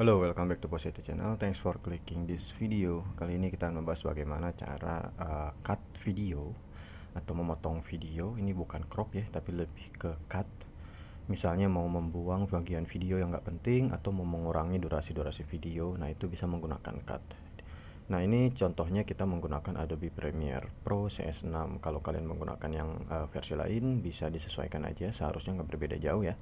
Halo, welcome back to Positive Channel. Thanks for clicking this video. Kali ini kita akan membahas bagaimana cara uh, cut video atau memotong video. Ini bukan crop ya, tapi lebih ke cut. Misalnya mau membuang bagian video yang nggak penting atau mau mengurangi durasi-durasi video, nah itu bisa menggunakan cut. Nah ini contohnya kita menggunakan Adobe Premiere Pro CS6. Kalau kalian menggunakan yang uh, versi lain bisa disesuaikan aja, seharusnya nggak berbeda jauh ya.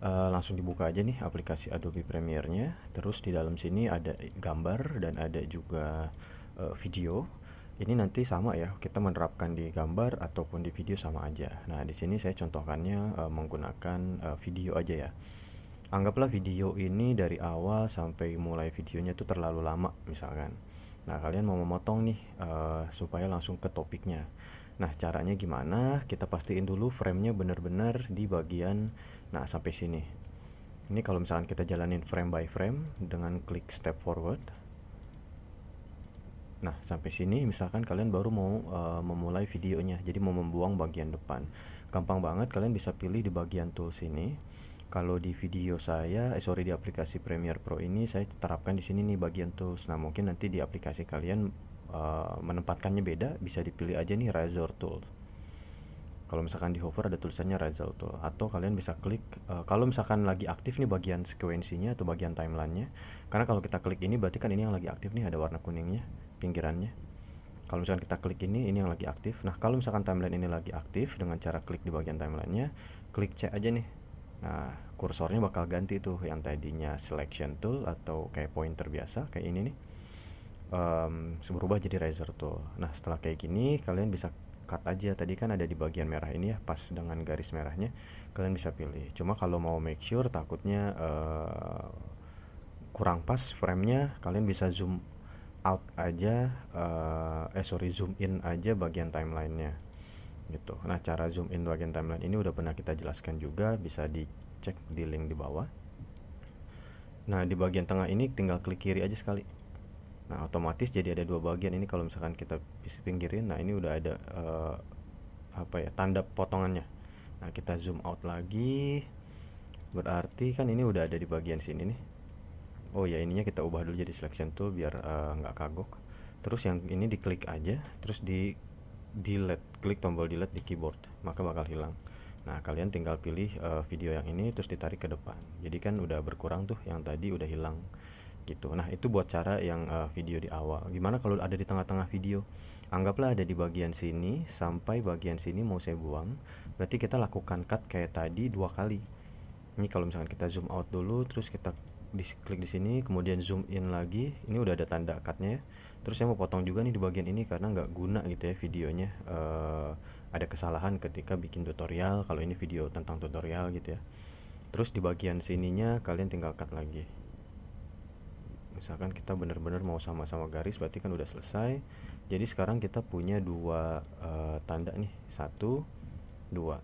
Eh, langsung dibuka aja nih aplikasi Adobe Premiere-nya. Terus di dalam sini ada gambar dan ada juga uh, video. Ini nanti sama ya, kita menerapkan di gambar ataupun di video sama aja. Nah, di sini saya contohkannya uh, menggunakan uh, video aja ya. Anggaplah video ini dari awal sampai mulai videonya itu terlalu lama misalkan. Nah, kalian mau memotong nih uh, supaya langsung ke topiknya. Nah, caranya gimana? Kita pastiin dulu framenya benar-benar di bagian nah sampai sini. Ini kalau misalkan kita jalanin frame by frame dengan klik step forward. Nah, sampai sini misalkan kalian baru mau uh, memulai videonya. Jadi mau membuang bagian depan. Gampang banget kalian bisa pilih di bagian tools ini. Kalau di video saya, eh sorry di aplikasi Premiere Pro ini saya terapkan di sini nih bagian tools. Nah, mungkin nanti di aplikasi kalian Eh, menempatkannya beda bisa dipilih aja nih razor tool kalau misalkan di hover ada tulisannya Razor Tool atau kalian bisa klik uh, kalau misalkan lagi aktif nih bagian sekuensinya atau bagian timelinenya karena kalau kita klik ini berarti kan ini yang lagi aktif nih ada warna kuningnya pinggirannya kalau misalkan kita klik ini ini yang lagi aktif nah kalau misalkan timeline ini lagi aktif dengan cara klik di bagian timelinenya klik C aja nih nah kursornya bakal ganti tuh yang tadinya selection tool atau kayak pointer biasa kayak ini nih um, berubah jadi razor tool nah setelah kayak gini kalian bisa cut aja tadi kan ada di bagian merah ini ya pas dengan garis merahnya kalian bisa pilih cuma kalau mau make sure takutnya uh, kurang pas framenya kalian bisa zoom out aja uh, eh sorry zoom in aja bagian timelinenya gitu nah cara zoom in bagian timeline ini udah pernah kita jelaskan juga bisa dicek di link di bawah nah di bagian tengah ini tinggal klik kiri aja sekali Nah, otomatis jadi ada dua bagian ini kalau misalkan kita pinggirin. Nah, ini udah ada uh, apa ya? tanda potongannya. Nah, kita zoom out lagi. Berarti kan ini udah ada di bagian sini nih. Oh ya, ininya kita ubah dulu jadi selection tool biar eh, nggak uh, kagok. Terus yang ini diklik aja, terus di delete, klik tombol delete di keyboard, maka bakal hilang. Nah, kalian tinggal pilih uh, video yang ini terus ditarik ke depan. Jadi kan udah berkurang tuh yang tadi udah hilang gitu nah itu buat cara yang uh, video di awal gimana kalau ada di tengah-tengah video anggaplah ada di bagian sini sampai bagian sini mau saya buang berarti kita lakukan cut kayak tadi dua kali ini kalau misalkan kita zoom out dulu terus kita di klik di sini kemudian zoom in lagi ini udah ada tanda cutnya ya terus saya mau potong juga nih di bagian ini karena nggak guna gitu ya videonya uh, ada kesalahan ketika bikin tutorial kalau ini video tentang tutorial gitu ya terus di bagian sininya kalian tinggal cut lagi misalkan kita benar-benar mau sama-sama garis berarti kan udah selesai jadi sekarang kita punya dua uh, tanda nih satu dua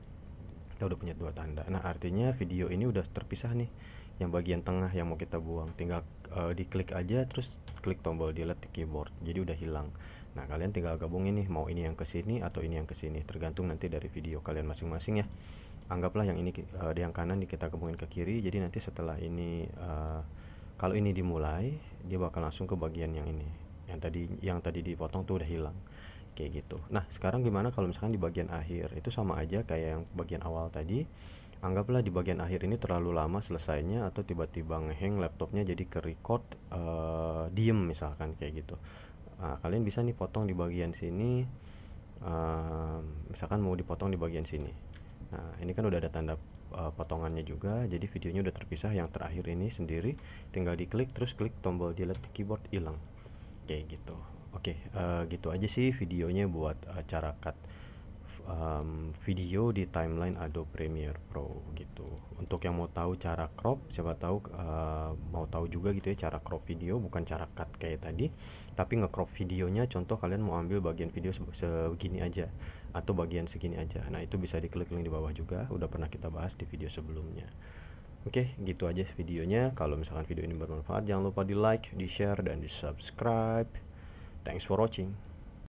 kita udah punya dua tanda nah artinya video ini udah terpisah nih yang bagian tengah yang mau kita buang tinggal uh, diklik aja terus klik tombol delete di keyboard jadi udah hilang nah kalian tinggal gabungin nih mau ini yang kesini atau ini yang kesini tergantung nanti dari video kalian masing-masing ya anggaplah yang ini uh, yang kanan kita gabungin ke kiri jadi nanti setelah ini uh, kalau ini dimulai dia bakal langsung ke bagian yang ini yang tadi yang tadi dipotong tuh udah hilang kayak gitu nah sekarang gimana kalau misalkan di bagian akhir itu sama aja kayak yang bagian awal tadi anggaplah di bagian akhir ini terlalu lama selesainya atau tiba-tiba ngeheng laptopnya jadi ke record uh, diem misalkan kayak gitu nah, kalian bisa nih potong di bagian sini uh, misalkan mau dipotong di bagian sini nah ini kan udah ada tanda uh, potongannya juga jadi videonya udah terpisah yang terakhir ini sendiri tinggal diklik terus klik tombol delete keyboard hilang kayak gitu oke okay, uh, eh, gitu aja sih videonya buat uh, cara cut um, video di timeline Adobe Premiere Pro gitu. Untuk yang mau tahu cara crop, siapa tahu uh, mau tahu juga gitu ya cara crop video, bukan cara cut kayak tadi, tapi ngecrop videonya. Contoh kalian mau ambil bagian video segini aja atau bagian segini aja. Nah itu bisa diklik link di bawah juga. Udah pernah kita bahas di video sebelumnya. Oke, gitu aja videonya. Kalau misalkan video ini bermanfaat, jangan lupa di like, di share, dan di subscribe. Thanks for watching.